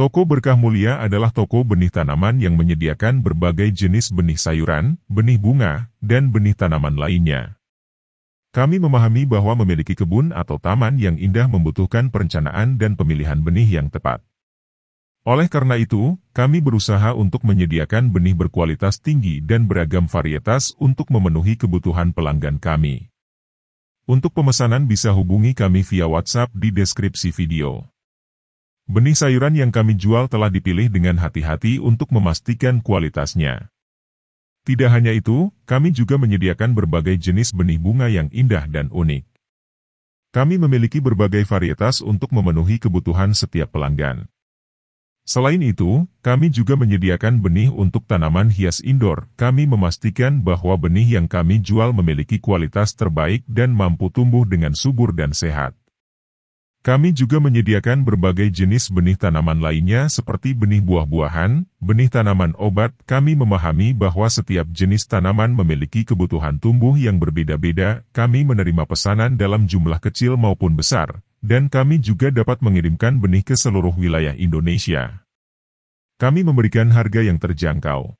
Toko Berkah Mulia adalah toko benih tanaman yang menyediakan berbagai jenis benih sayuran, benih bunga, dan benih tanaman lainnya. Kami memahami bahwa memiliki kebun atau taman yang indah membutuhkan perencanaan dan pemilihan benih yang tepat. Oleh karena itu, kami berusaha untuk menyediakan benih berkualitas tinggi dan beragam varietas untuk memenuhi kebutuhan pelanggan kami. Untuk pemesanan bisa hubungi kami via WhatsApp di deskripsi video. Benih sayuran yang kami jual telah dipilih dengan hati-hati untuk memastikan kualitasnya. Tidak hanya itu, kami juga menyediakan berbagai jenis benih bunga yang indah dan unik. Kami memiliki berbagai varietas untuk memenuhi kebutuhan setiap pelanggan. Selain itu, kami juga menyediakan benih untuk tanaman hias indoor. Kami memastikan bahwa benih yang kami jual memiliki kualitas terbaik dan mampu tumbuh dengan subur dan sehat. Kami juga menyediakan berbagai jenis benih tanaman lainnya seperti benih buah-buahan, benih tanaman obat. Kami memahami bahwa setiap jenis tanaman memiliki kebutuhan tumbuh yang berbeda-beda. Kami menerima pesanan dalam jumlah kecil maupun besar, dan kami juga dapat mengirimkan benih ke seluruh wilayah Indonesia. Kami memberikan harga yang terjangkau.